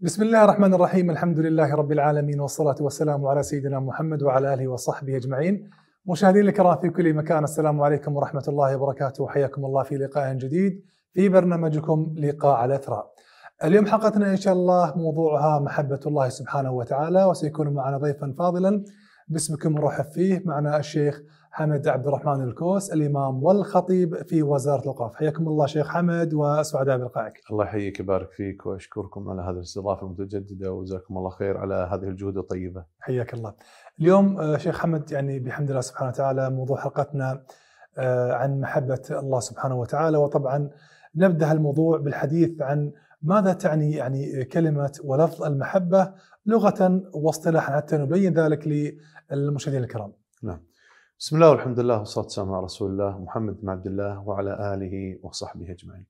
بسم الله الرحمن الرحيم الحمد لله رب العالمين والصلاة والسلام على سيدنا محمد وعلى آله وصحبه أجمعين مشاهدينا الكرام في كل مكان السلام عليكم ورحمة الله وبركاته وحياكم الله في لقاء جديد في برنامجكم لقاء على الأثراء اليوم حلقتنا إن شاء الله موضوعها محبة الله سبحانه وتعالى وسيكون معنا ضيفا فاضلا باسمكم نرحب فيه معنا الشيخ حمد عبد الرحمن الكوس الامام والخطيب في وزاره الاوقاف، حياكم الله شيخ حمد وسعداء بلقائك. الله يحييك يبارك فيك واشكركم على هذه الاستضافه المتجدده وجزاكم الله خير على هذه الجهود الطيبه. حياك الله. اليوم آه، شيخ حمد يعني بحمد الله سبحانه وتعالى موضوع حلقتنا آه، عن محبه الله سبحانه وتعالى وطبعا نبدا الموضوع بالحديث عن ماذا تعني يعني كلمه ولفظ المحبه لغه واصطلاحا حتى نبين ذلك للمشاهدين الكرام. نعم. بسم الله والحمد لله والصلاة والسلام على رسول الله محمد بن عبد الله وعلى آله وصحبه أجمعين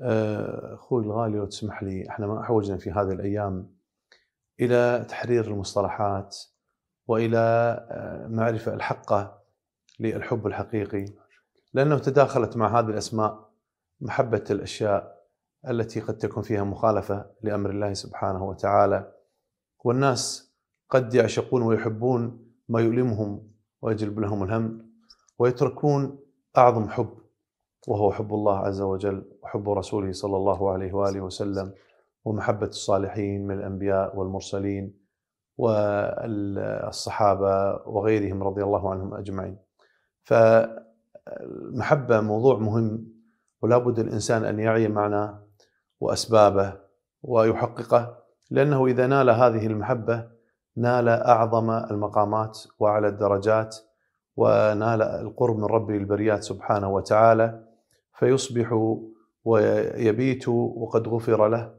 آه، أخوي الغالي لو تسمح لي احنا ما أحوجنا في هذه الأيام إلى تحرير المصطلحات وإلى آه، معرفة الحقة للحب الحقيقي لأنه تداخلت مع هذه الأسماء محبة الأشياء التي قد تكون فيها مخالفة لأمر الله سبحانه وتعالى والناس قد يعشقون ويحبون ما يؤلمهم ويجلب لهم الهم ويتركون اعظم حب وهو حب الله عز وجل وحب رسوله صلى الله عليه واله وسلم ومحبه الصالحين من الانبياء والمرسلين والصحابه وغيرهم رضي الله عنهم اجمعين. فالمحبه موضوع مهم ولا بد الانسان ان يعي معناه واسبابه ويحققه لانه اذا نال هذه المحبه نال اعظم المقامات واعلى الدرجات ونال القرب من ربه البريات سبحانه وتعالى فيصبح ويبيت وقد غفر له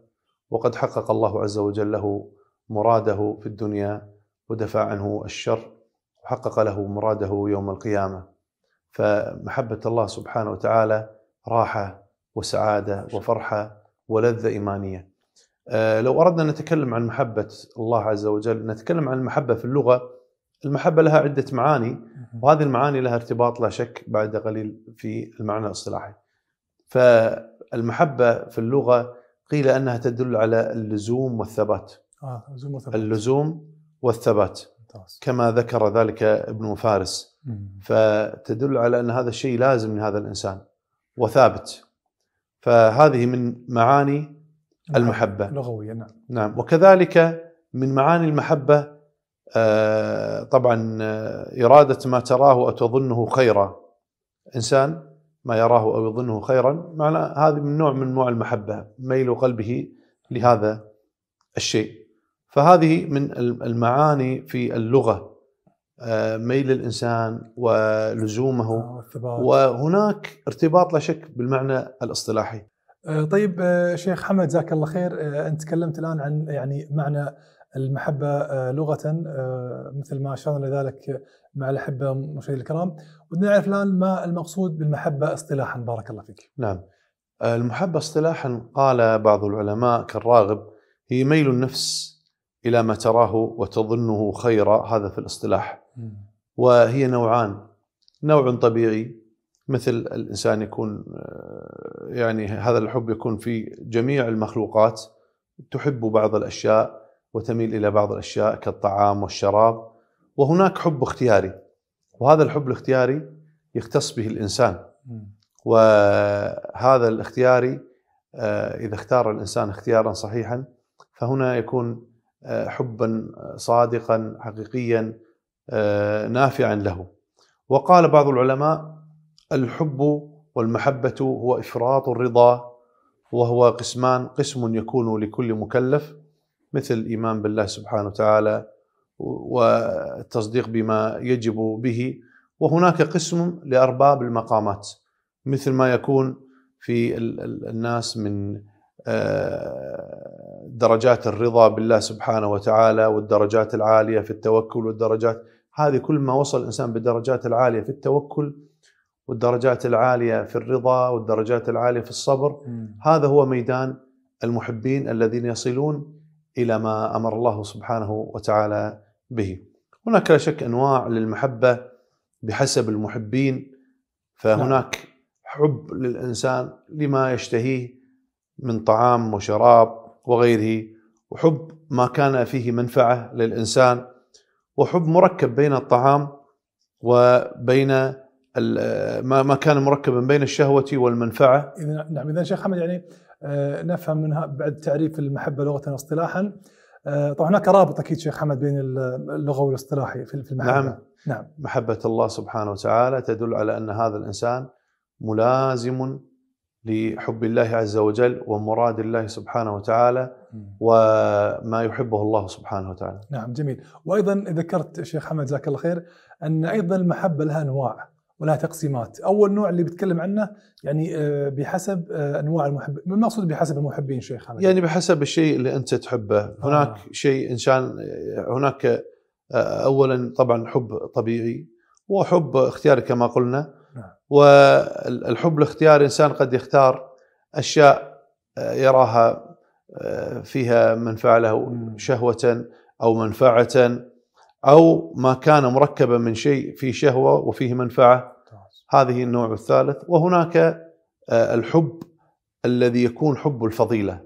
وقد حقق الله عز وجل له مراده في الدنيا ودفع عنه الشر وحقق له مراده يوم القيامه فمحبه الله سبحانه وتعالى راحه وسعاده وفرحه ولذه ايمانيه آه، لو أردنا أن نتكلم عن محبة الله عز وجل نتكلم عن المحبة في اللغة المحبة لها عدة معاني وهذه المعاني لها ارتباط لا شك بعد قليل في المعنى الاصطلاحي فالمحبة في اللغة قيل أنها تدل على اللزوم والثبات آه، اللزوم والثبات, اللزوم والثبات. كما ذكر ذلك ابن فارس فتدل على ان هذا الشيء لازم لهذا الانسان وثابت فهذه من معاني المحبة لغوية نعم نعم وكذلك من معاني المحبة آه، طبعا آه، إرادة ما تراه أو تظنه خيرا إنسان ما يراه أو يظنه خيرا معنى هذه من نوع من نوع المحبة ميل قلبه لهذا الشيء فهذه من المعاني في اللغة آه، ميل الإنسان ولزومه وهناك ارتباط لا شك بالمعنى الاصطلاحي آه، طيب آه، شيخ حمد جزاك الله خير آه، انت تكلمت الان عن يعني معنى المحبه لغه مثل ما اشرنا لذلك مع الاحبه مشاهدي الكرام ودنا نعرف الان ما المقصود بالمحبه اصطلاحا بارك الله فيك. نعم. المحبه اصطلاحا قال بعض العلماء كالراغب هي ميل النفس الى ما تراه وتظنه خيرا هذا في الاصطلاح. وهي نوعان نوع طبيعي مثل الانسان يكون آه، يعني هذا الحب يكون في جميع المخلوقات تحب بعض الاشياء وتميل الى بعض الاشياء كالطعام والشراب وهناك حب اختياري وهذا الحب الاختياري يختص به الانسان وهذا الاختياري آه، اذا اختار الانسان اختيارا صحيحا فهنا يكون آه، حبا صادقا حقيقيا نافعا له وقال بعض العلماء الحب والمحبة هو إفراط الرضا وهو قسمان قسم يكون لكل مكلف مثل الإيمان بالله سبحانه وتعالى والتصديق بما يجب به وهناك قسم لأرباب المقامات مثل ما يكون في الناس من آه، درجات الرضا بالله سبحانه وتعالى والدرجات العالية في التوكل والدرجات هذه كل ما وصل الإنسان بالدرجات العالية في التوكل والدرجات العاليه في الرضا والدرجات العاليه في الصبر هذا هو ميدان المحبين الذين يصلون الى ما امر الله سبحانه وتعالى به. هناك لا شك انواع للمحبه بحسب المحبين فهناك نعم. حب للانسان لما يشتهيه من طعام وشراب وغيره وحب ما كان فيه منفعه للانسان وحب مركب بين الطعام وبين ما ما كان مركبا بين الشهوة والمنفعة إذا نعم إذا شيخ حمد يعني آه، نفهم منها بعد تعريف المحبة لغة واصطلاحا آه، طبعا هناك رابط أكيد شيخ حمد بين اللغة والاصطلاحي في المحبة نعم نعم محبة الله سبحانه وتعالى تدل على أن هذا الإنسان ملازم لحب الله عز وجل ومراد الله سبحانه وتعالى وما يحبه الله سبحانه وتعالى. نعم جميل، وايضا ذكرت شيخ حمد جزاك الله خير ان ايضا المحبه لها انواع. ولها تقسيمات اول نوع اللي بتكلم عنه يعني آه، بحسب آه، انواع المحب ما المقصود بحسب المحبين شيخ حمد يعني بحسب الشيء اللي انت تحبه هناك آه. شيء انسان آه، هناك اولا طبعا حب طبيعي وحب اختياري كما قلنا آه. والحب الاختياري انسان قد يختار اشياء يراها فيها منفعه له شهوه او منفعه او ما كان مركبا من شيء فيه شهوه وفيه منفعه هذه النوع الثالث وهناك آه، الحب الذي يكون حب الفضيلة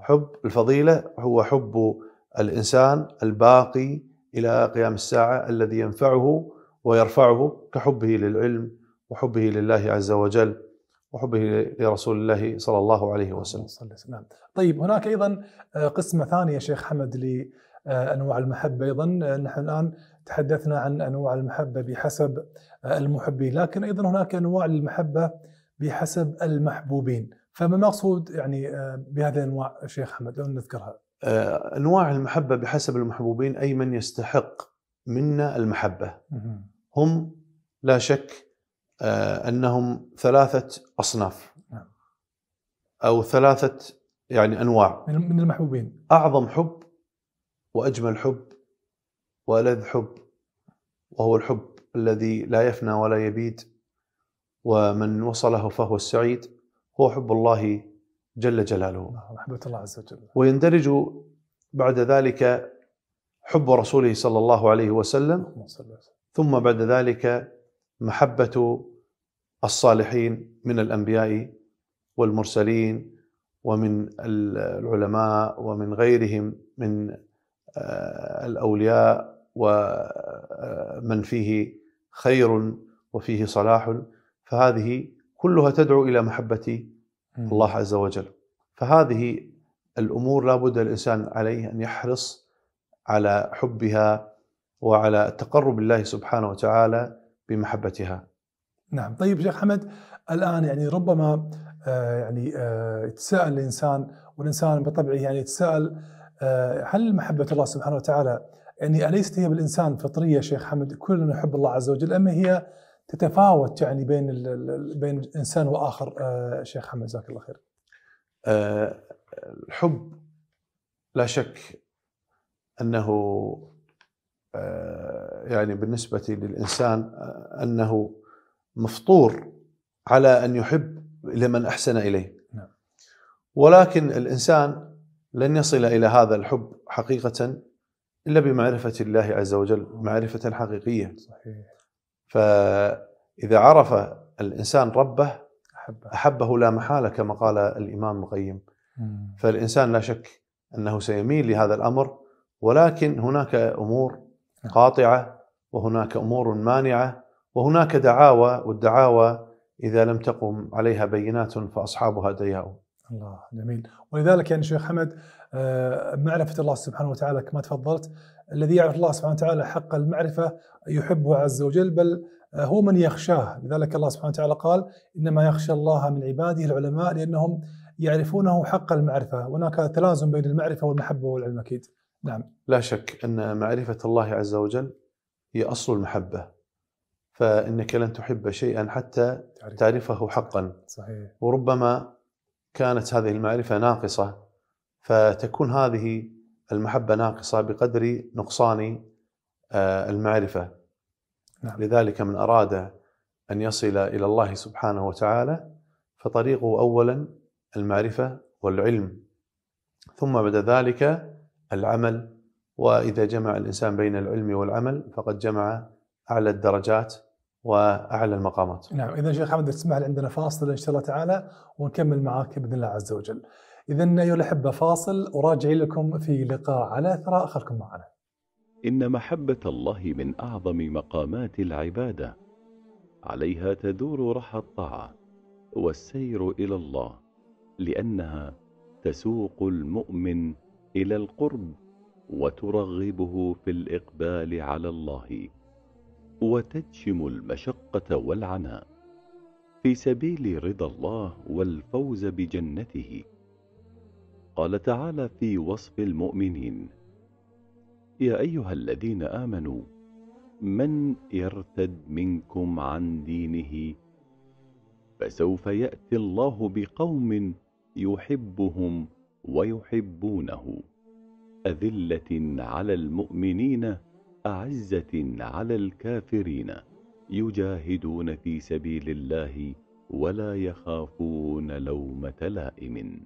حب الفضيلة هو حب الإنسان الباقي إلى قيام الساعة الذي ينفعه ويرفعه كحبه للعلم وحبه لله عز وجل وحبه لرسول الله صلى الله عليه وسلم طيب هناك أيضا آه، قسمة ثانية شيخ حمد لأنواع آه، المحبة أيضا نحن الآن تحدثنا عن انواع المحبه بحسب المحبين، لكن ايضا هناك انواع للمحبه بحسب المحبوبين، فما المقصود يعني آه، بهذه الانواع شيخ احمد لو نذكرها؟ آه، انواع المحبه بحسب المحبوبين اي من يستحق منا المحبه. هم لا شك آه، انهم ثلاثه اصناف. نعم. او ثلاثه يعني انواع من المحبوبين. اعظم حب واجمل حب وألذ حب وهو الحب الذي لا يفنى ولا يبيد ومن وصله فهو السعيد هو حب الله جل جلاله محبة الله عز وجل ويندرج بعد ذلك حب رسوله صلى الله عليه وسلم ثم بعد ذلك محبة الصالحين من الأنبياء والمرسلين ومن العلماء ومن غيرهم من آه، الأولياء ومن فيه خير وفيه صلاح فهذه كلها تدعو الى محبه الله عز وجل فهذه الامور لابد الانسان عليه ان يحرص على حبها وعلى تقرب الله سبحانه وتعالى بمحبتها. نعم، طيب شيخ حمد الان يعني ربما آه، يعني آه، يتساءل الانسان والانسان بطبعه يعني يتساءل آه، هل محبه الله سبحانه وتعالى يعني أليست هي بالإنسان فطرية شيخ حمد كلنا نحب الله عز وجل أما هي تتفاوت يعني بين بين انسان واخر آه شيخ حمد جزاك الله خير. آه الحب لا شك انه آه، يعني بالنسبه للانسان آه، انه مفطور على ان يحب لمن احسن اليه. نعم. ولكن الانسان لن يصل الى هذا الحب حقيقه إلا بمعرفة الله عز وجل معرفة حقيقية صحيح. فإذا عرف الإنسان ربه أحبه لا محالة كما قال الإمام ابن القيم فالإنسان لا شك أنه سيميل لهذا الأمر ولكن هناك أمور قاطعة نعم. وهناك أمور مانعة وهناك دعاوى والدعاوى إذا لم تقم عليها بينات فأصحابها دياء الله جميل ولذلك يعني شيخ حمد آه، معرفة الله سبحانه وتعالى كما تفضلت الذي يعرف الله سبحانه وتعالى حق المعرفة يحبه عز وجل بل آه، هو من يخشاه لذلك الله سبحانه وتعالى قال إنما يخشى الله من عباده العلماء لأنهم يعرفونه حق المعرفة هناك تلازم بين المعرفة والمحبة والعلم أكيد نعم لا شك أن معرفة الله عز وجل هي أصل المحبة فإنك لن تحب شيئا حتى تعرفه حقا صحيح. وربما كانت هذه المعرفة ناقصة فتكون هذه المحبة ناقصة بقدر نقصان آه، المعرفة نعم. لذلك من أراد أن يصل إلى الله سبحانه وتعالى فطريقه أولا المعرفة والعلم ثم بعد ذلك العمل وإذا جمع الإنسان بين العلم والعمل فقد جمع أعلى الدرجات واعلى المقامات. نعم اذا شيخ حمد تسمح لي عندنا فاصل ان شاء الله تعالى ونكمل معاك باذن الله عز وجل. إذا أيها الأحبة فاصل وراجعي لكم في لقاء على ثراء خلكم معنا إن محبة الله من أعظم مقامات العبادة عليها تدور رحى الطاعة والسير إلى الله لأنها تسوق المؤمن إلى القرب وترغبه في الإقبال على الله وتجشم المشقة والعناء في سبيل رضا الله والفوز بجنته قال تعالى في وصف المؤمنين يا أيها الذين آمنوا من يرتد منكم عن دينه فسوف يأتي الله بقوم يحبهم ويحبونه أذلة على المؤمنين أعزة على الكافرين يجاهدون في سبيل الله ولا يخافون لومة لائم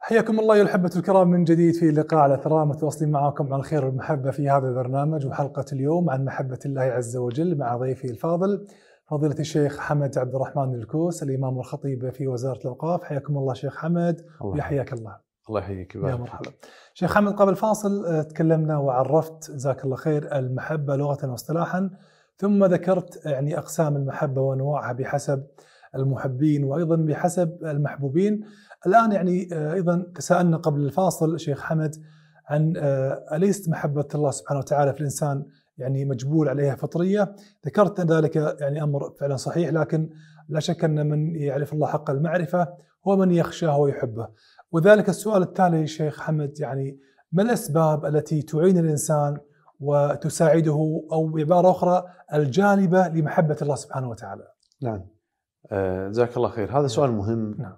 حياكم الله يا الحبة الكرام من جديد في لقاء على ثراء متواصلين معكم على الخير والمحبة في هذا البرنامج وحلقة اليوم عن محبة الله عز وجل مع ضيفي الفاضل فضيلة الشيخ حمد عبد الرحمن الكوس الإمام والخطيب في وزارة الأوقاف حياكم الله شيخ حمد ويحياك الله الله يحييك يا مرحبا شيخ حمد قبل فاصل آه، تكلمنا وعرفت جزاك الله خير المحبة لغة واصطلاحا ثم ذكرت يعني أقسام المحبة وأنواعها بحسب المحبين وأيضا بحسب المحبوبين الآن يعني آه، أيضا تساءلنا قبل الفاصل شيخ حمد عن آه، أليست محبة الله سبحانه وتعالى في الإنسان يعني مجبول عليها فطرية ذكرت أن ذلك يعني أمر فعلا صحيح لكن لا شك أن من يعرف الله حق المعرفة هو من يخشاه ويحبه وذلك السؤال التالي شيخ حمد يعني ما الأسباب التي تعين الإنسان وتساعده أو بعبارة أخرى الجالبة لمحبة الله سبحانه وتعالى نعم آه، جزاك الله خير هذا نعم. سؤال مهم نعم.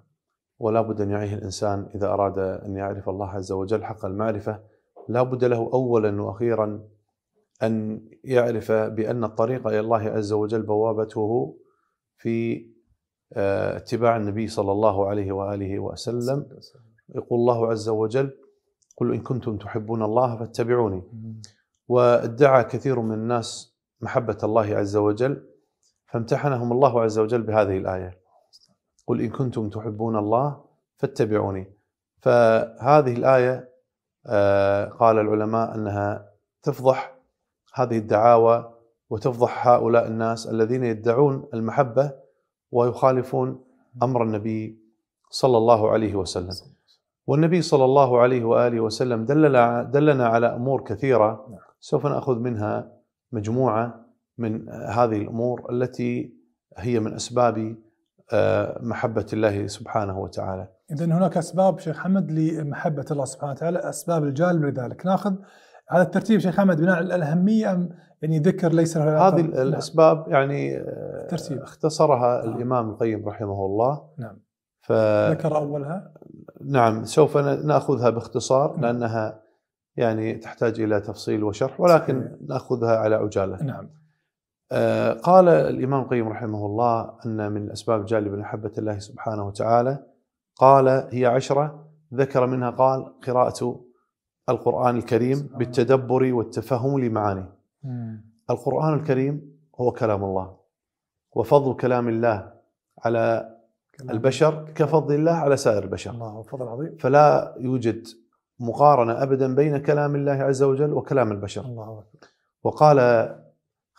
ولا بد أن يعيه الإنسان إذا أراد أن يعرف الله عز وجل حق المعرفة لا بد له أولا وأخيرا أن يعرف بأن الطريق إلى الله عز وجل بوابته في آه، اتباع النبي صلى الله عليه وآله وسلم يقول الله عز وجل قل إن كنتم تحبون الله فاتبعوني وادعى كثير من الناس محبة الله عز وجل فامتحنهم الله عز وجل بهذه الآية قل إن كنتم تحبون الله فاتبعوني فهذه الآية آه، قال العلماء أنها تفضح هذه الدعاوى وتفضح هؤلاء الناس الذين يدعون المحبة ويخالفون أمر النبي صلى الله عليه وسلم والنبي صلى الله عليه وآله وسلم دلل دلنا على أمور كثيرة سوف نأخذ منها مجموعة من هذه الأمور التي هي من أسباب محبة الله سبحانه وتعالى إذا هناك أسباب شيخ حمد لمحبة الله سبحانه وتعالى أسباب الجالب لذلك ناخذ هذا الترتيب شيخ حمد بناء على الأهمية أم يعني ذكر ليس له هذه نعم. الأسباب يعني ترتيب. آه، اختصرها نعم. الإمام القيم رحمه الله نعم ف... ذكر أولها نعم سوف نأخذها باختصار نعم. لأنها يعني تحتاج إلى تفصيل وشرح ولكن صحيح. نأخذها على عجالة نعم آه، قال الإمام القيم رحمه الله أن من أسباب جالب محبة الله سبحانه وتعالى قال هي عشرة ذكر منها قال قراءة القرآن الكريم بالتدبر والتفهم لمعانيه القرآن الكريم هو كلام الله وفضل كلام الله على البشر كفضل الله على سائر البشر الله فضل عظيم فلا يوجد مقارنة أبدا بين كلام الله عز وجل وكلام البشر الله وقال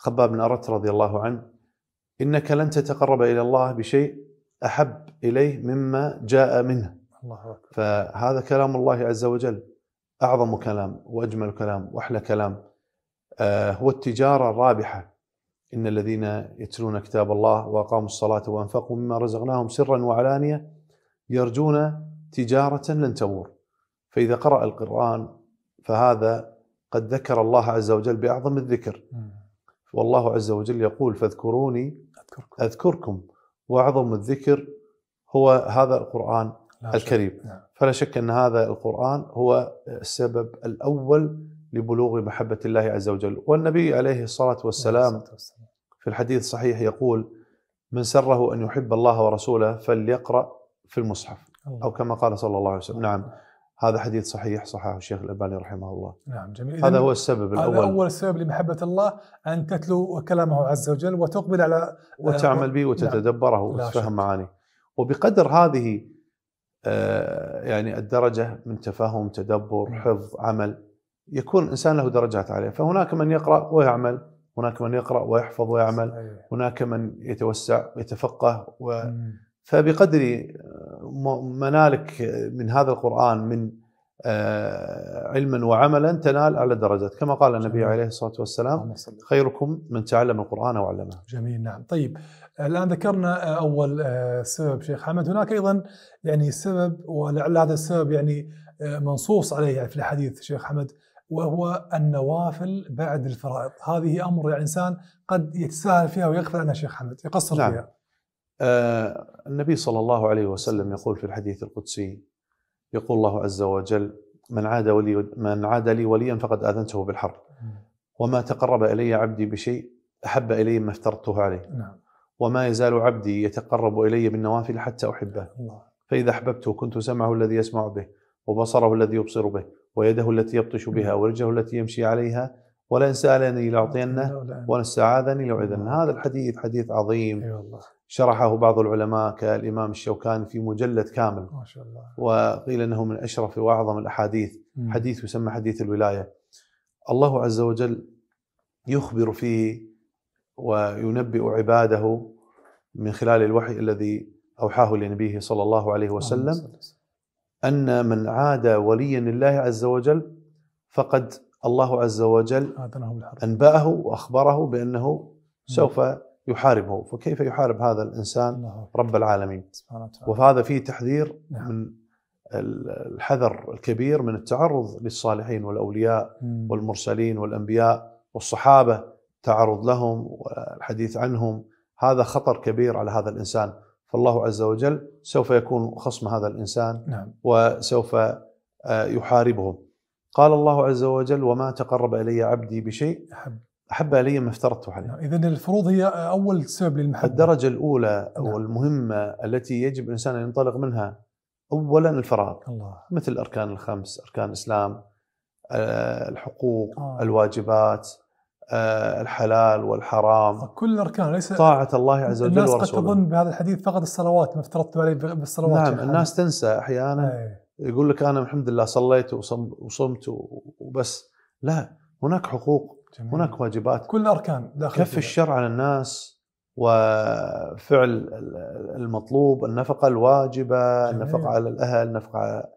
خباب بن أرت رضي الله عنه إنك لن تتقرب إلى الله بشيء أحب إليه مما جاء منه الله أكبر. فهذا كلام الله عز وجل أعظم كلام وأجمل كلام وأحلى كلام آه، هو التجارة الرابحة إن الذين يتلون كتاب الله وأقاموا الصلاة وأنفقوا مما رزقناهم سرا وعلانية يرجون تجارة لن تبور فإذا قرأ القرآن فهذا قد ذكر الله عز وجل بأعظم الذكر والله عز وجل يقول فاذكروني أذكركم, أذكركم وأعظم الذكر هو هذا القرآن الكريم نعم. فلا شك أن هذا القرآن هو السبب الأول لبلوغ محبة الله عز وجل والنبي عليه الصلاة والسلام في الحديث الصحيح يقول من سره أن يحب الله ورسوله فليقرأ في المصحف أو كما قال صلى الله عليه وسلم نعم هذا حديث صحيح صححه الشيخ الألباني رحمه الله نعم جميل هذا هو السبب الأول هذا أول سبب لمحبة الله أن تتلو كلامه عز وجل وتقبل على آه، وتعمل به نعم. وتتدبره نعم. وتفهم معانيه وبقدر هذه آه، يعني الدرجة من تفهم تدبر نعم. حفظ عمل يكون الإنسان له درجات عليه فهناك من يقرأ ويعمل هناك من يقرأ ويحفظ ويعمل هناك من يتوسع ويتفقه و فبقدر منالك من هذا القرآن من آه، علما وعملا تنال أعلى الدرجات كما قال النبي جميل. عليه الصلاة والسلام خيركم من تعلم القرآن وعلمه جميل نعم طيب الآن ذكرنا آه، أول آه، سبب شيخ حمد هناك أيضا يعني سبب ولعل هذا السبب يعني منصوص عليه يعني في الحديث شيخ حمد وهو النوافل بعد الفرائض هذه أمر يعني الإنسان قد يتساهل فيها ويغفل عنها شيخ حمد يقصر نعم. فيها آه، النبي صلى الله عليه وسلم يقول في الحديث القدسي يقول الله عز وجل من عاد ولي من عاد لي وليا فقد اذنته بالحرب وما تقرب الي عبدي بشيء احب الي ما افترضته عليه نعم. وما يزال عبدي يتقرب الي بالنوافل حتى احبه فاذا احببته كنت سمعه الذي يسمع به وبصره الذي يبصر به ويده التي يبطش بها نعم. ورجله التي يمشي عليها ولئن سالني لاعطينه ولئن استعاذني لاعيذنه هذا الحديث حديث عظيم شرحه بعض العلماء كالامام الشوكاني في مجلد كامل ما شاء الله وقيل انه من اشرف واعظم الاحاديث حديث يسمى حديث الولايه الله عز وجل يخبر فيه وينبئ عباده من خلال الوحي الذي اوحاه لنبيه صلى الله عليه وسلم ان من عاد وليا لله عز وجل فقد الله عز وجل أنبأه وأخبره بأنه سوف نعم. يحاربه فكيف يحارب هذا الإنسان رب العالمين وهذا فيه تحذير نعم. من الحذر الكبير من التعرض للصالحين والأولياء والمرسلين والأنبياء والصحابة تعرض لهم والحديث عنهم هذا خطر كبير على هذا الإنسان فالله عز وجل سوف يكون خصم هذا الإنسان نعم. وسوف آه، يحاربه قال الله عز وجل وما تقرب الي عبدي بشيء أحب احب الي ما افترضته عليه. نعم، اذا الفروض هي اول سبب للمحبه. الدرجه الاولى او نعم. المهمه التي يجب الانسان ان ينطلق منها اولا الفرائض. الله. مثل الاركان الخمس، اركان الاسلام، آه، الحقوق، آه. الواجبات، آه، الحلال والحرام كل الاركان ليس طاعه الله عز وجل الناس قد تظن بهذا الحديث فقط الصلوات ما افترضت عليه بالصلوات نعم يعني. الناس تنسى احيانا أي. يقول لك انا الحمد لله صليت وصمت وبس لا هناك حقوق جميل. هناك واجبات كل اركان داخل كف الشر على الناس وفعل المطلوب النفقه الواجبه جميل. النفقه على الاهل النفقه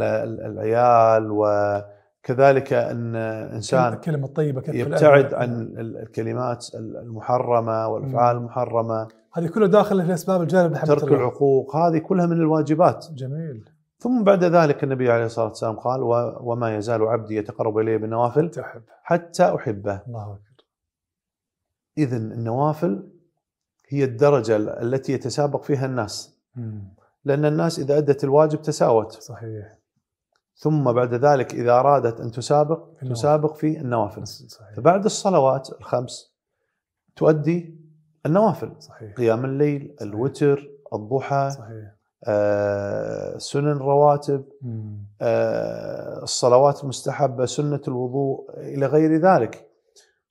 على العيال وكذلك ان انسان الكلمه الطيبه يبتعد عن الكلمات المحرمه والافعال المحرمه هذه كلها داخله في اسباب الجانب ترك العقوق هذه كلها من الواجبات جميل ثم بعد ذلك النبي عليه الصلاة والسلام قال وما يزال عبدي يتقرب إلي بالنوافل تحب. حتى أحبه الله أكبر اذا النوافل هي الدرجة التي يتسابق فيها الناس م. لأن الناس إذا أدت الواجب تساوت صحيح ثم بعد ذلك إذا أرادت أن تسابق تسابق في النوافل صحيح. فبعد الصلوات الخمس تؤدي النوافل صحيح. قيام الليل صحيح. الوتر الضحى صحيح. آه، سنن الرواتب آه، الصلوات المستحبة سنة الوضوء إلى غير ذلك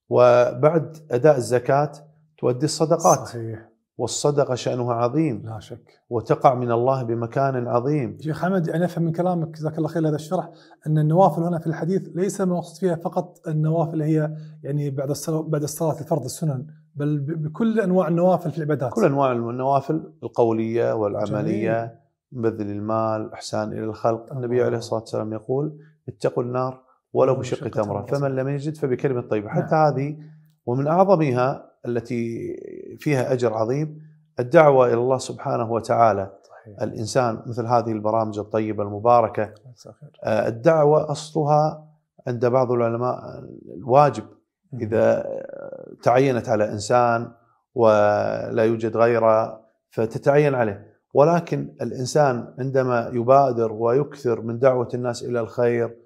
وبعد أداء الزكاة تؤدي الصدقات صحيح والصدقة شأنها عظيم لا شك وتقع من الله بمكان عظيم شيخ حمد أنا يعني أفهم من كلامك جزاك الله خير هذا الشرح أن النوافل هنا في الحديث ليس المقصود فيها فقط النوافل هي يعني بعد الصلاة بعد الصلاة الفرض السنن بل بكل انواع النوافل في العبادات كل انواع النوافل القوليه والعمليه جميل. بذل المال احسان الى الخلق النبي عليه الصلاه والسلام يقول اتقوا النار ولو نعم، بشق تمره فمن لم يجد فبكلمه طيبه نعم. حتى هذه ومن اعظمها التي فيها اجر عظيم الدعوه الى الله سبحانه وتعالى صحيح. الانسان مثل هذه البرامج الطيبه المباركه صحيح. آه، الدعوه اصلها عند بعض العلماء الواجب اذا تعينت على انسان ولا يوجد غيره فتتعين عليه ولكن الانسان عندما يبادر ويكثر من دعوه الناس الى الخير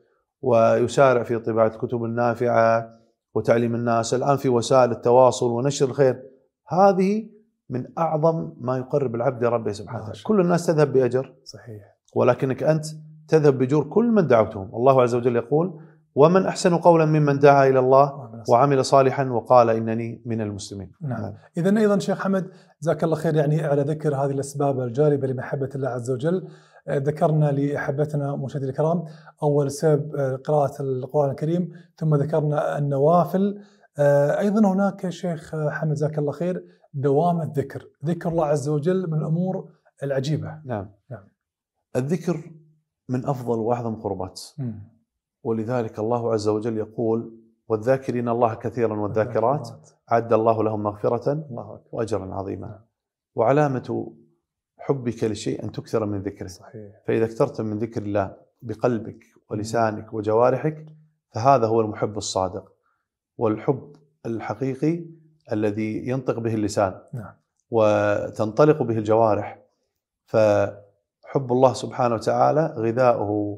ويسارع في طباعه الكتب النافعه وتعليم الناس الان في وسائل التواصل ونشر الخير هذه من اعظم ما يقرب العبد ربه سبحانه وتعالى كل الناس تذهب باجر صحيح ولكنك انت تذهب بجور كل من دعوتهم الله عز وجل يقول ومن احسن قولا ممن دعا الى الله وعمل صالحا وقال انني من المسلمين نعم, نعم. اذا ايضا شيخ حمد جزاك الله خير يعني على ذكر هذه الاسباب الجالبه لمحبه الله عز وجل آه، ذكرنا لاحبتنا مشاهدينا الكرام اول سبب آه، قراءه القران الكريم ثم ذكرنا النوافل آه، ايضا هناك شيخ حمد جزاك الله خير دوام الذكر ذكر الله عز وجل من الامور العجيبه نعم نعم الذكر من افضل واعظم قربات ولذلك الله عز وجل يقول والذاكرين الله كثيرا والذاكرات أعد الله لهم مغفرة وأجرا عظيما وعلامة حبك لشيء أن تكثر من ذكره صحيح. فإذا اكثرت من ذكر الله بقلبك ولسانك وجوارحك فهذا هو المحب الصادق والحب الحقيقي الذي ينطق به اللسان نعم. وتنطلق به الجوارح فحب الله سبحانه وتعالى غذاؤه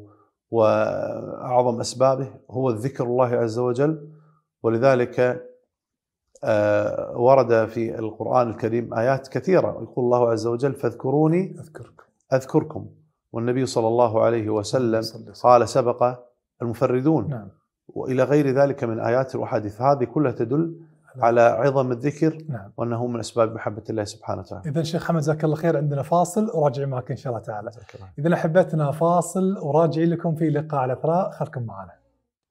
واعظم اسبابه هو ذكر الله عز وجل ولذلك آه، ورد في القران الكريم ايات كثيره يقول الله عز وجل فاذكروني اذكركم اذكركم والنبي صلى الله عليه وسلم قال سبق المفردون نعم. والى غير ذلك من ايات واحاديث هذه كلها تدل نعم. على عظم الذكر نعم. وانه من اسباب محبه الله سبحانه وتعالى. اذا شيخ حمد جزاك الله خير عندنا فاصل وراجع معك ان شاء الله تعالى. اذا احبتنا فاصل وراجعين لكم في لقاء على الاثراء خلكم معنا.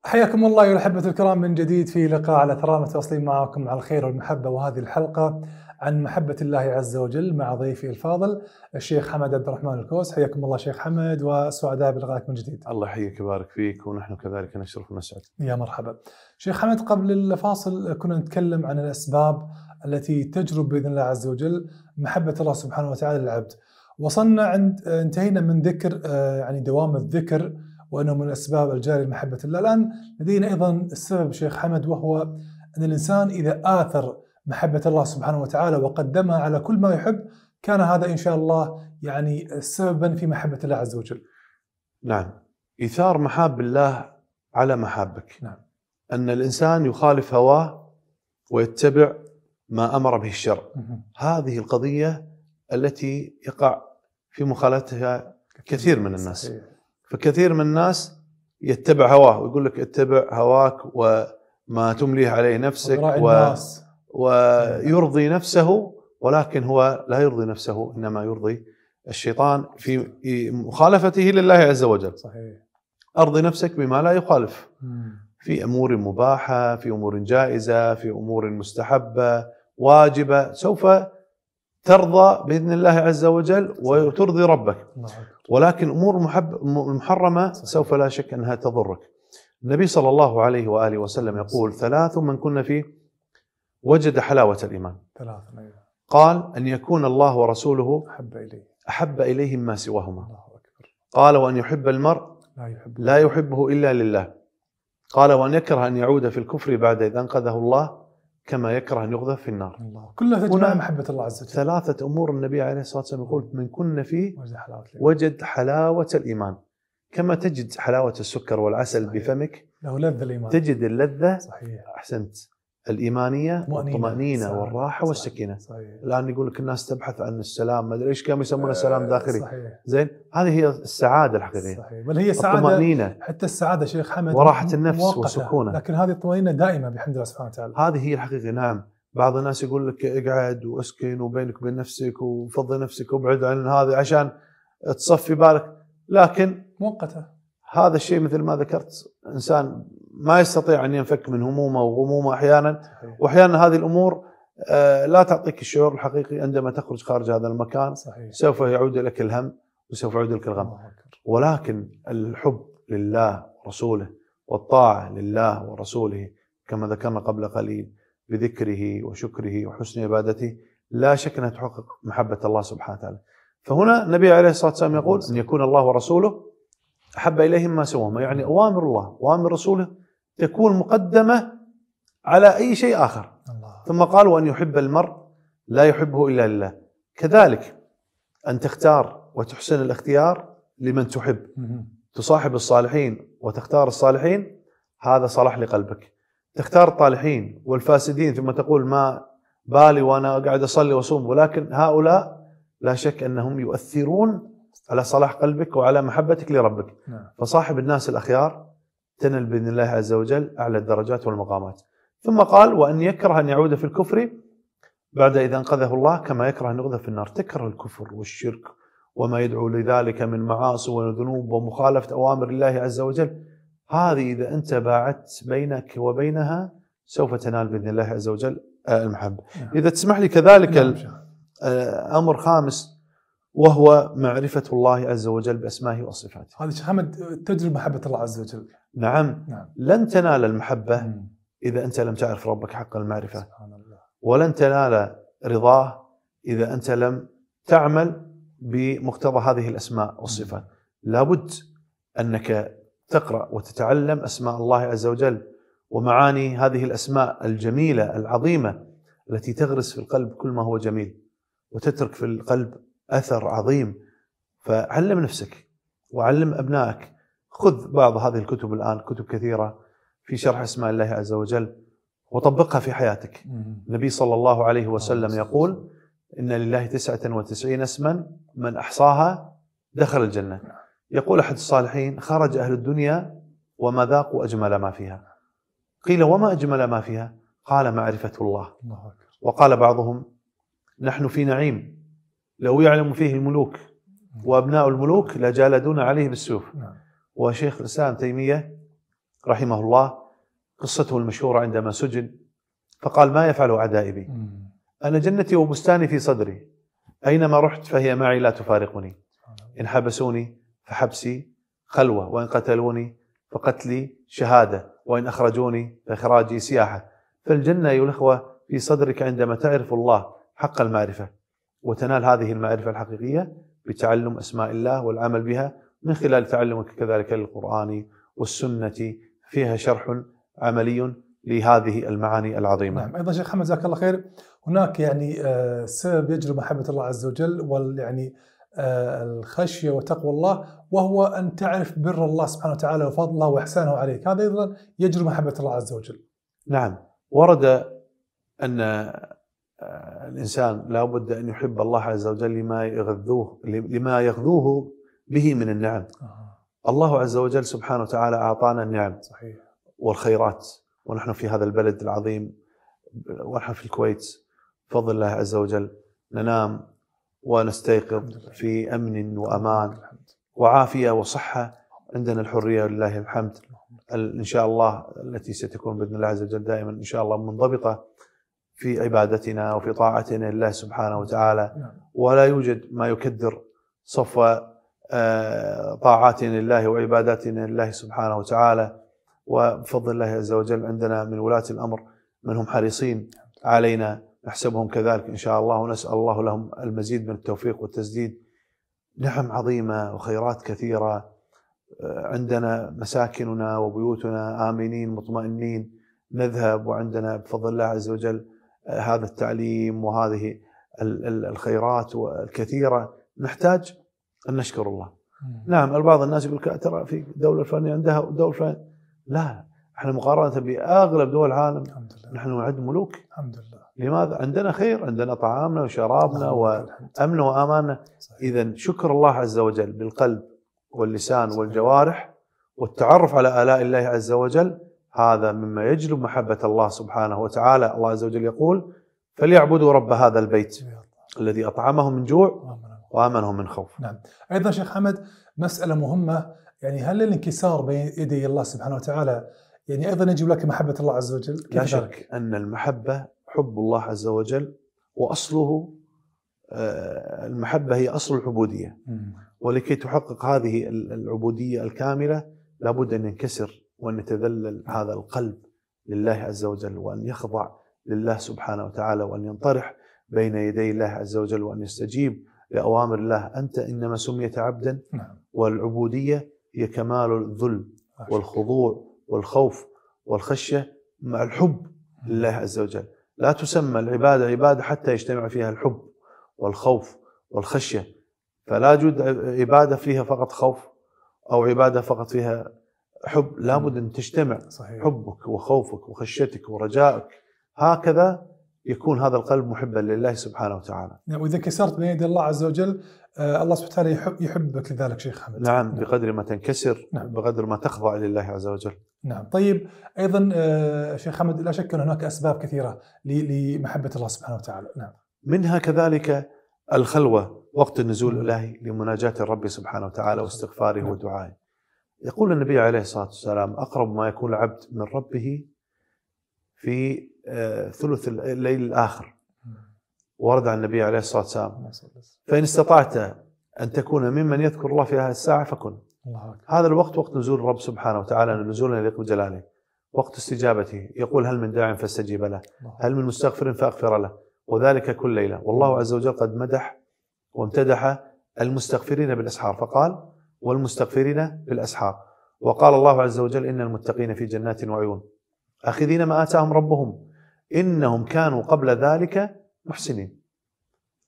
حياكم الله يا الاحبه الكرام من جديد في لقاء على ثراء متواصلين معكم على الخير والمحبه وهذه الحلقه عن محبة الله عز وجل مع ضيفي الفاضل الشيخ حمد عبد الرحمن الكوس حياكم الله شيخ حمد وسعداء بلقائك من جديد الله يحييك ويبارك فيك ونحن كذلك نشرف ونسعد يا مرحبا شيخ حمد قبل الفاصل كنا نتكلم عن الأسباب التي تجلب بإذن الله عز وجل محبة الله سبحانه وتعالى للعبد وصلنا عند انتهينا من ذكر آه، يعني دوام الذكر وأنه من الأسباب الجارية لمحبة الله الآن لدينا أيضا السبب شيخ حمد وهو أن الإنسان إذا آثر محبة الله سبحانه وتعالى وقدمها على كل ما يحب كان هذا إن شاء الله يعني سببا في محبة الله عز وجل نعم ايثار محاب الله على محابك نعم أن الإنسان يخالف هواه ويتبع ما أمر به الشرع هذه القضية التي يقع في مخالفتها كثير من الناس فكثير من الناس يتبع هواه ويقول لك اتبع هواك وما تمليه عليه نفسك و... ويرضي نفسه ولكن هو لا يرضي نفسه انما يرضي الشيطان في مخالفته لله عز وجل صحيح ارضي نفسك بما لا يخالف في امور مباحه في امور جائزه في امور مستحبه واجبه سوف ترضى باذن الله عز وجل وترضي ربك ولكن امور محرمه سوف لا شك انها تضرك النبي صلى الله عليه واله وسلم يقول ثلاث من كنا فيه وجد حلاوه الايمان ثلاث نعم. قال ان يكون الله ورسوله احب اليه احب اليه ما سواهما قال وان يحب المرء لا يحبه الا لله قال وأن يكره أن يعود في الكفر بعد إذ أنقذه الله كما يكره أن يقذف في النار الله. كلها تجمع محبة الله عز وجل ثلاثة أمور النبي عليه الصلاة والسلام يقول من كن فيه وجد حلاوة الإيمان كما تجد حلاوة السكر والعسل صحيح. بفمك له لذة الإيمان تجد اللذة صحيح. أحسنت الايمانيه والطمانينه والراحه صحيح والسكينه صحيح الان يقول لك الناس تبحث عن السلام ما ادري ايش كانوا يسمونه آه، سلام داخلي صحيح زين هذه هي السعاده الحقيقيه صحيح بل هي سعاده الطمانينه حتى السعاده شيخ حمد وراحه النفس مؤقتة. والسكونه لكن هذه الطمانينه دائمه بحمد الله سبحانه وتعالى هذه هي الحقيقه نعم بعض الناس يقول لك اقعد واسكن وبينك وبين نفسك وفضي نفسك وابعد عن هذا عشان تصفي بالك لكن مؤقته هذا الشيء مثل ما ذكرت انسان ما يستطيع ان ينفك من همومه وغمومه احيانا واحيانا هذه الامور آه، لا تعطيك الشعور الحقيقي عندما تخرج خارج هذا المكان صحيح. سوف يعود لك الهم وسوف يعود لك الغم ولكن الحب لله ورسوله والطاعه لله ورسوله كما ذكرنا قبل قليل بذكره وشكره وحسن عبادته لا شك انها تحقق محبه الله سبحانه وتعالى فهنا النبي عليه الصلاه والسلام يقول ان يكون الله ورسوله احب اليهم ما سواهما يعني اوامر الله واوامر رسوله تكون مقدمة على أي شيء آخر الله. ثم قال وأن يحب المرء لا يحبه إلا لله كذلك أن تختار وتحسن الاختيار لمن تحب تصاحب الصالحين وتختار الصالحين هذا صلاح لقلبك تختار الطالحين والفاسدين ثم تقول ما بالي وأنا قاعد أصلي وأصوم ولكن هؤلاء لا شك أنهم يؤثرون على صلاح قلبك وعلى محبتك لربك نعم. فصاحب الناس الأخيار تنل باذن الله عز وجل اعلى الدرجات والمقامات. ثم قال وان يكره ان يعود في الكفر بعد اذا انقذه الله كما يكره ان يغذى في النار، تكره الكفر والشرك وما يدعو لذلك من معاصي وذنوب ومخالفه اوامر الله عز وجل. هذه اذا انت باعدت بينك وبينها سوف تنال باذن الله عز وجل آه، المحبه. نعم. اذا تسمح لي كذلك نعم، آه، امر خامس وهو معرفه الله عز وجل باسمائه وصفاته. هذه حمد تجلب محبه الله عز وجل. نعم, نعم. لن تنال المحبة مم. إذا أنت لم تعرف ربك حق المعرفة سبحان الله. ولن تنال رضاه إذا أنت لم تعمل بمقتضى هذه الأسماء والصفات لابد أنك تقرأ وتتعلم أسماء الله عز وجل ومعاني هذه الأسماء الجميلة العظيمة التي تغرس في القلب كل ما هو جميل وتترك في القلب أثر عظيم فعلم نفسك وعلم أبنائك خذ بعض هذه الكتب الان كتب كثيره في شرح اسماء الله عز وجل وطبقها في حياتك النبي صلى الله عليه وسلم يقول ان لله تسعة وتسعين اسما من احصاها دخل الجنه يقول احد الصالحين خرج اهل الدنيا وما ذاقوا اجمل ما فيها قيل وما اجمل ما فيها قال معرفه الله وقال بعضهم نحن في نعيم لو يعلم فيه الملوك وابناء الملوك لجالدون عليه بالسيوف نعم. وشيخ الإسلام تيمية رحمه الله قصته المشهورة عندما سجن فقال ما يفعل أعدائي بي أنا جنتي وبستاني في صدري أينما رحت فهي معي لا تفارقني إن حبسوني فحبسي خلوة وإن قتلوني فقتلي شهادة وإن أخرجوني فإخراجي سياحة فالجنة أيها الأخوة في صدرك عندما تعرف الله حق المعرفة وتنال هذه المعرفة الحقيقية بتعلم أسماء الله والعمل بها من خلال تعلمك كذلك للقرآن والسنة فيها شرح عملي لهذه المعاني العظيمة نعم أيضا شيخ حمد جزاك الله خير هناك يعني آه، سبب يجلب محبة الله عز وجل واليعني آه، الخشية وتقوى الله وهو أن تعرف بر الله سبحانه وتعالى وفضله وإحسانه عليك هذا أيضا يجلب محبة الله عز وجل نعم ورد أن آه، الإنسان لا بد أن يحب الله عز وجل لما يغذوه لما يغذوه به من النعم آه. الله عز وجل سبحانه وتعالى أعطانا النعم صحيح. والخيرات ونحن في هذا البلد العظيم ونحن في الكويت بفضل الله عز وجل ننام ونستيقظ في أمن وأمان وعافية وصحة عندنا الحرية لله الحمد إن شاء الله التي ستكون بإذن الله عز وجل دائما إن شاء الله منضبطة في عبادتنا وفي طاعتنا لله سبحانه وتعالى نعم. ولا يوجد ما يكدر صفو آه، طاعاتنا لله وعباداتنا لله سبحانه وتعالى وبفضل الله عز وجل عندنا من ولاة الأمر من هم حريصين علينا نحسبهم كذلك إن شاء الله ونسأل الله لهم المزيد من التوفيق والتسديد نعم عظيمة وخيرات كثيرة آه، عندنا مساكننا وبيوتنا آمنين مطمئنين نذهب وعندنا بفضل الله عز وجل آه، هذا التعليم وهذه الخيرات الكثيرة نحتاج ان نشكر الله نعم البعض الناس يقول ترى في دوله الفلانيه عندها دوله الفلانيه لا احنا مقارنه باغلب دول العالم الحمد لله. نحن نعد ملوك الحمد لله لماذا عندنا خير عندنا طعامنا وشرابنا نعم، وامن واماننا اذا شكر الله عز وجل بالقلب واللسان والجوارح والتعرف على الاء الله عز وجل هذا مما يجلب محبه الله سبحانه وتعالى الله عز وجل يقول فليعبدوا رب هذا البيت الذي اطعمهم من جوع وامنهم من خوف نعم ايضا شيخ حمد مساله مهمه يعني هل الانكسار بين يدي الله سبحانه وتعالى يعني ايضا يجب لك محبه الله عز وجل لا شك ان المحبه حب الله عز وجل واصله آه، المحبه هي اصل العبوديه ولكي تحقق هذه العبوديه الكامله لابد ان ينكسر وان يتذلل هذا القلب لله عز وجل وان يخضع لله سبحانه وتعالى وان ينطرح بين يدي الله عز وجل وان يستجيب لأوامر الله أنت إنما سميت عبدا نعم. والعبودية هي كمال الذل والخضوع والخوف والخشية مع الحب لله عز وجل لا تسمى العبادة عبادة حتى يجتمع فيها الحب والخوف والخشية فلا يوجد عبادة فيها فقط خوف أو عبادة فقط فيها حب لابد أن تجتمع صحيح. حبك وخوفك وخشيتك ورجائك هكذا يكون هذا القلب محبا لله سبحانه وتعالى نعم وإذا كسرت بين يدي الله عز وجل آه، الله سبحانه وتعالى يحب يحبك لذلك شيخ حمد نعم, نعم. بقدر ما تنكسر نعم. بقدر ما تخضع لله عز وجل نعم طيب أيضا آه، شيخ حمد لا شك أن هناك أسباب كثيرة لمحبة الله سبحانه وتعالى نعم منها كذلك الخلوة وقت النزول الإلهي لمناجاة الرب سبحانه وتعالى واستغفاره نعم. ودعائه يقول النبي عليه الصلاة والسلام أقرب ما يكون العبد من ربه في آه، ثلث الليل الآخر ورد عن النبي عليه الصلاة والسلام فإن استطعت أن تكون ممن يذكر الله في هذه الساعة فكن هذا الوقت وقت نزول الرب سبحانه وتعالى نزولنا يليق بجلاله وقت استجابته يقول هل من داع فاستجيب له هل من مستغفر فاغفر له وذلك كل ليلة والله عز وجل قد مدح وامتدح المستغفرين بالأسحار فقال والمستغفرين بالأسحار وقال الله عز وجل إن المتقين في جنات وعيون أخذين ما آتاهم ربهم إنهم كانوا قبل ذلك محسنين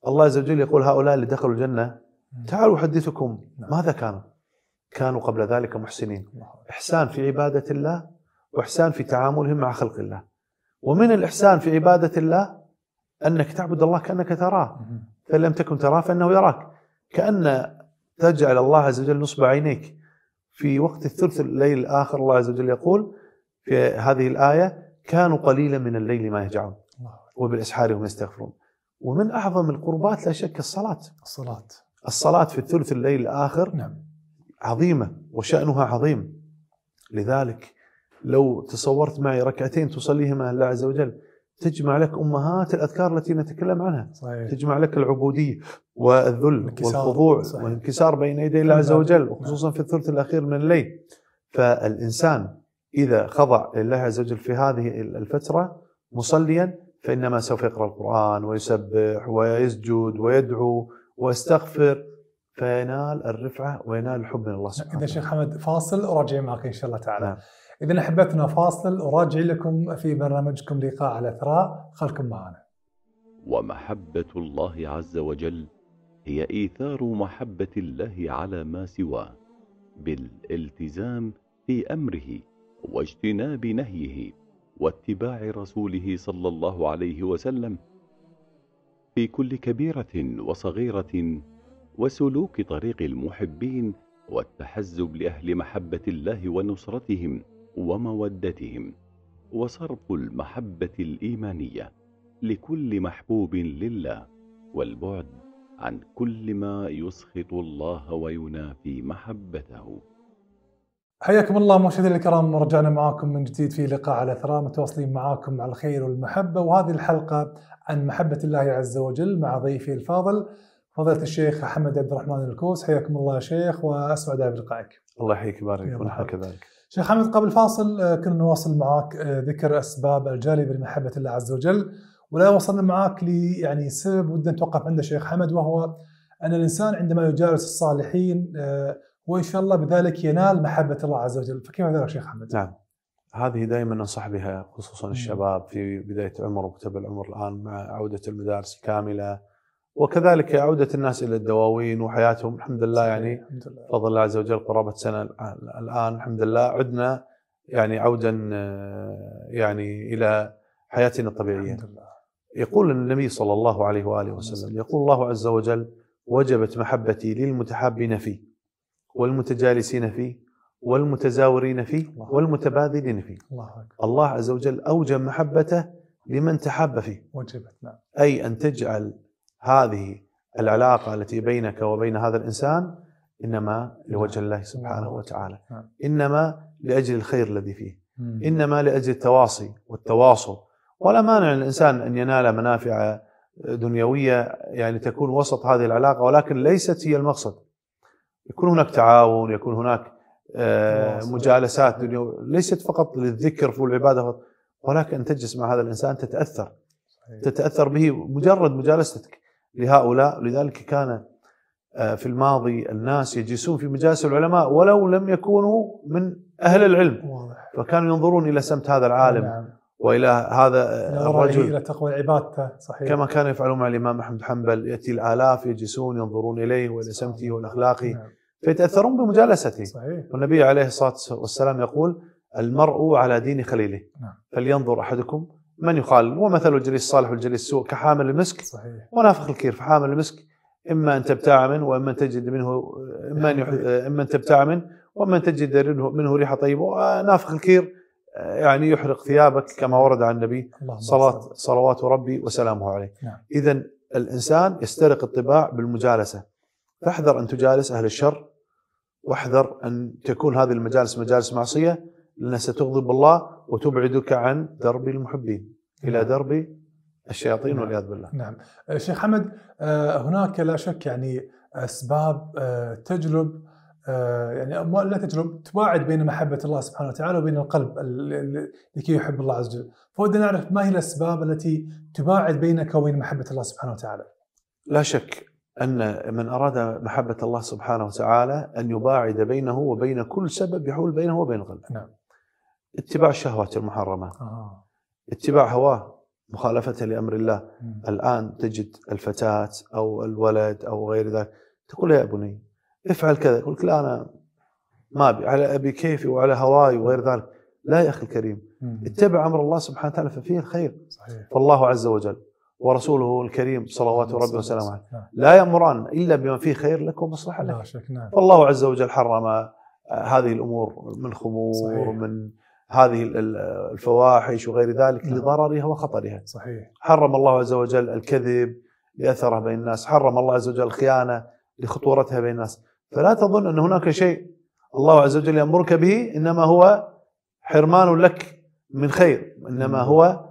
الله عز وجل يقول هؤلاء اللي دخلوا الجنة تعالوا أحدثكم نعم. ماذا كانوا كانوا قبل ذلك محسنين إحسان في عبادة الله وإحسان في تعاملهم مع خلق الله ومن الإحسان في عبادة الله أنك تعبد الله كأنك تراه فإن لم تكن تراه فإنه يراك كأن تجعل الله عز وجل نصب عينيك في وقت الثلث الليل الآخر الله عز وجل يقول في هذه الآية كانوا قليلا من الليل ما يهجعون وبالاسحار هم يستغفرون ومن اعظم القربات لا شك الصلاه الصلاه الصلاه في الثلث الليل الاخر نعم عظيمه وشانها عظيم لذلك لو تصورت معي ركعتين تصليهما الله عز وجل تجمع لك امهات الاذكار التي نتكلم عنها صحيح. تجمع لك العبوديه والذل والخضوع والانكسار بين يدي الله عز وجل نعم. وخصوصا في الثلث الاخير من الليل فالانسان إذا خضع لله عز وجل في هذه الفترة مصليا فإنما سوف يقرأ القرآن ويسبح ويسجد ويدعو ويستغفر فينال الرفعة وينال الحب من الله سبحانه إذا شيخ حمد فاصل وراجعين معك إن شاء الله تعالى نعم. إذا أحبتنا فاصل وراجعين لكم في برنامجكم لقاء على الأثراء خلكم معنا ومحبة الله عز وجل هي إيثار محبة الله على ما سواه بالالتزام في أمره واجتناب نهيه واتباع رسوله صلى الله عليه وسلم في كل كبيرة وصغيرة وسلوك طريق المحبين والتحزب لأهل محبة الله ونصرتهم ومودتهم وصرف المحبة الإيمانية لكل محبوب لله والبعد عن كل ما يسخط الله وينافي محبته حياكم الله مشاهدينا الكرام ورجعنا معاكم من جديد في لقاء على ثراء متواصلين معاكم على الخير والمحبة وهذه الحلقة عن محبة الله عز وجل مع ضيفي الفاضل فضيلة الشيخ أحمد عبد الرحمن الكوس حياكم الله يا شيخ وأسعد بلقائك الله يحييك يبارك ونحن كذلك شيخ حمد قبل فاصل آه، كنا نواصل معاك آه، ذكر أسباب الجالبة لمحبة الله عز وجل ولا وصلنا معاك لي يعني سبب ودنا نتوقف عنده شيخ حمد وهو أن الإنسان عندما يجالس الصالحين آه، وان شاء الله بذلك ينال محبه الله عز وجل، فكيف ذلك شيخ حمد؟ نعم. هذه دائما انصح بها خصوصا الشباب في بدايه عمر وكتب العمر الان مع عوده المدارس كامله وكذلك عوده الناس الى الدواوين وحياتهم الحمد لله يعني بفضل الله عز وجل قرابه سنه الان الحمد لله عدنا يعني عودا آه، يعني الى حياتنا الطبيعيه. يقول النبي صلى الله عليه واله وسلم يقول الله عز وجل وجبت محبتي للمتحابين فيه والمتجالسين فيه والمتزاورين فيه والمتبادلين فيه الله, أكبر. الله عز وجل أوجب محبته لمن تحب فيه وجبت نعم أي أن تجعل هذه العلاقة التي بينك وبين هذا الإنسان إنما لوجه نعم. الله سبحانه وتعالى نعم. إنما لأجل الخير الذي فيه إنما لأجل التواصي والتواصل ولا مانع الإنسان أن ينال منافع دنيوية يعني تكون وسط هذه العلاقة ولكن ليست هي المقصد يكون هناك تعاون يكون هناك آه، مجالسات ليست فقط للذكر والعباده ولكن ان تجلس مع هذا الانسان تتاثر تتاثر به مجرد مجالستك لهؤلاء لذلك كان آه، في الماضي الناس يجلسون في مجالس العلماء ولو لم يكونوا من اهل العلم فكانوا ينظرون الى سمت هذا العالم نعم. والى هذا الرجل الى تقوى عبادته صحيح كما كان يفعلون مع الامام احمد حنبل ياتي الالاف يجلسون ينظرون اليه والى سمته والاخلاقه نعم. فيتاثرون بمجالسته صحيح. والنبي عليه الصلاه والسلام يقول المرء على دين خليله نعم. فلينظر احدكم من يخالل ومثل الجليس الصالح والجليس السوء كحامل المسك صحيح. ونافخ الكير فحامل المسك اما ان تبتاع منه واما ان تجد منه اما ان نعم. اما ان تبتاع منه واما ان تجد منه ريحه طيبه ونافخ الكير يعني يحرق ثيابك كما ورد عن النبي صلاة صلوات ربي وسلامه عليه نعم. إذا الإنسان يسترق الطباع بالمجالسة فاحذر أن تجالس أهل الشر واحذر أن تكون هذه المجالس مجالس معصية لأنها ستغضب الله وتبعدك عن درب المحبين إلى نعم. درب الشياطين نعم. والعياذ بالله نعم شيخ حمد آه، هناك لا شك يعني أسباب آه، تجلب آه، يعني لا تجرب تباعد بين محبة الله سبحانه وتعالى وبين القلب لكي يحب الله عز وجل فودنا نعرف ما هي الأسباب التي تباعد بينك وبين محبة الله سبحانه وتعالى لا شك أن من أراد محبة الله سبحانه وتعالى أن يباعد بينه وبين كل سبب يحول بينه وبين القلب نعم. اتباع الشهوات المحرمة آه. اتباع هواه مخالفة لأمر الله م. الآن تجد الفتاة أو الولد أو غير ذلك تقول يا بني افعل كذا يقول لك لا انا ما ابي على ابي كيفي وعلى هواي وغير ذلك لا يا اخي الكريم اتبع امر الله سبحانه وتعالى ففيه الخير صحيح. فالله عز وجل ورسوله الكريم صلوات ربي وسلامه عليه نعم. لا يامران الا بما فيه خير لك ومصلحه لك نعم. فالله عز وجل حرم آه، هذه الامور من خمور صحيح. من هذه الفواحش وغير ذلك نعم. لضررها وخطرها صحيح حرم الله عز وجل الكذب لاثره بين الناس حرم الله عز وجل الخيانه لخطورتها بين الناس فلا تظن أن هناك شيء الله عز وجل يأمرك به إنما هو حرمان لك من خير إنما هو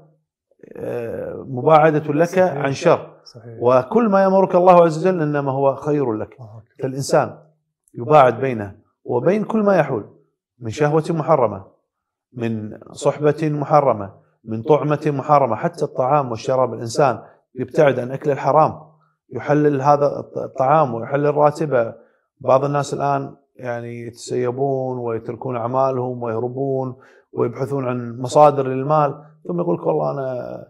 آه، مباعدة لك عن شر وكل ما يأمرك الله عز وجل إنما هو خير لك فالإنسان يباعد بينه وبين كل ما يحول من شهوة محرمة من صحبة محرمة من طعمة محرمة حتى الطعام والشراب الإنسان يبتعد عن أكل الحرام يحلل هذا الطعام ويحلل راتبه بعض الناس الان يعني يتسيبون ويتركون اعمالهم ويهربون ويبحثون عن مصادر للمال ثم يقول لك والله انا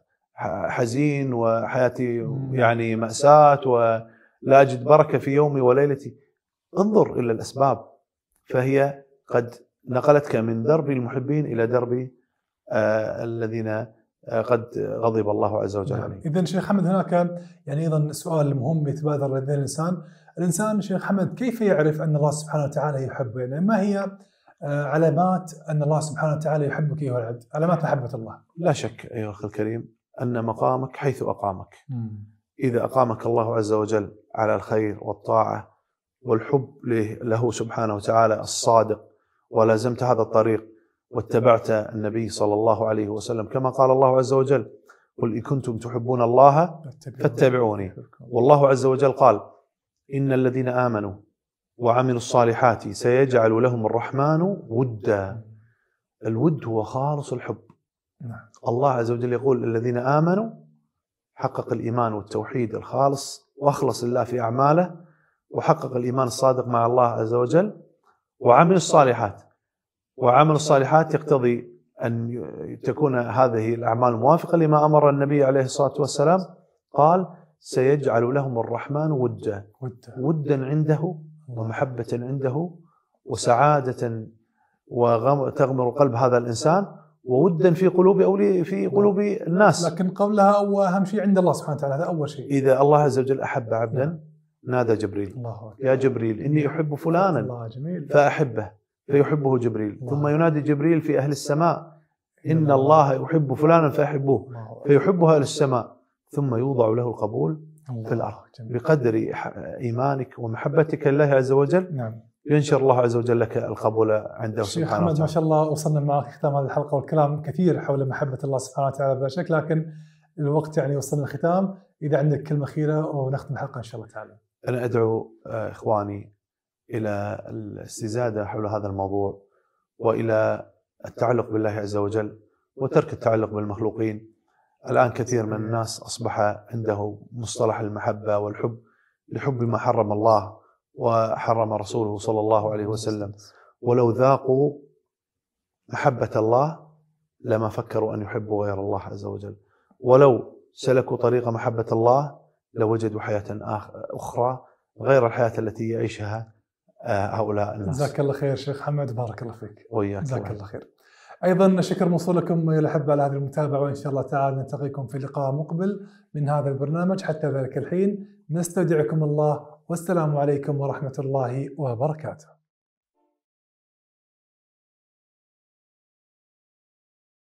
حزين وحياتي يعني ماساه ولا اجد بركه في يومي وليلتي انظر الى الاسباب فهي قد نقلتك من درب المحبين الى درب آه، الذين آه، قد غضب الله عز وجل نعم. عليهم. اذا شيخ حمد هناك يعني ايضا سؤال مهم يتبادر لذهن الانسان الانسان شيخ حمد كيف يعرف ان الله سبحانه وتعالى يحبه؟ يعني ما هي آه، علامات ان الله سبحانه وتعالى يحبك ايها العبد؟ علامات محبه الله. لا شك ايها الاخ الكريم ان مقامك حيث اقامك. اذا اقامك الله عز وجل على الخير والطاعه والحب له سبحانه وتعالى الصادق ولازمت هذا الطريق واتبعت النبي صلى الله عليه وسلم كما قال الله عز وجل قل ان كنتم تحبون الله فاتبعوني والله عز وجل قال إن الذين آمنوا وعملوا الصالحات سيجعل لهم الرحمن ودا الود هو خالص الحب نعم. الله عز وجل يقول الذين آمنوا حقق الإيمان والتوحيد الخالص وأخلص الله في أعماله وحقق الإيمان الصادق مع الله عز وجل وعمل الصالحات وعمل الصالحات يقتضي أن تكون هذه الأعمال موافقة لما أمر النبي عليه الصلاة والسلام قال سيجعل لهم الرحمن ودا ودا عنده ومحبة عنده وسعادة وتغمر قلب هذا الإنسان وودا في قلوب أولي في قلوب الناس لكن قولها أو أهم شيء عند الله سبحانه وتعالى هذا أول شيء إذا الله عز وجل أحب عبدا نعم. نادى جبريل الله يا جبريل إني أحب فلانا الله جميل فأحبه فيحبه جبريل ثم ينادي جبريل في أهل السماء إن الله يحب فلانا فأحبوه فيحبها أهل السماء ثم يوضع له القبول في الارض بقدر ايمانك ومحبتك لله عز وجل نعم ينشر الله عز وجل لك القبول عنده سبحانه وتعالى. محمد ما شاء الله وصلنا مع ختام هذه الحلقه والكلام كثير حول محبه الله سبحانه وتعالى بلا شك لكن الوقت يعني وصلنا الختام اذا عندك كلمه اخيره ونختم الحلقه ان شاء الله تعالى. انا ادعو آه، اخواني الى الاستزاده حول هذا الموضوع والى التعلق بالله عز وجل وترك التعلق بالمخلوقين الآن كثير من الناس أصبح عنده مصطلح المحبة والحب لحب ما حرم الله وحرم رسوله صلى الله عليه وسلم ولو ذاقوا محبة الله لما فكروا أن يحبوا غير الله عز وجل ولو سلكوا طريق محبة الله لوجدوا حياة أخرى غير الحياة التي يعيشها آه، هؤلاء الناس جزاك الله خير شيخ حمد بارك الله فيك وياك جزاك الله خير ايضا شكر لكم يا الاحبه على هذه المتابعه وان شاء الله تعالى نلتقيكم في لقاء مقبل من هذا البرنامج حتى ذلك الحين نستودعكم الله والسلام عليكم ورحمه الله وبركاته